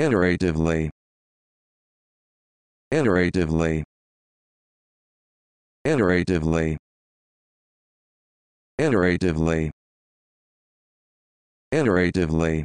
iteratively iteratively iteratively iteratively iteratively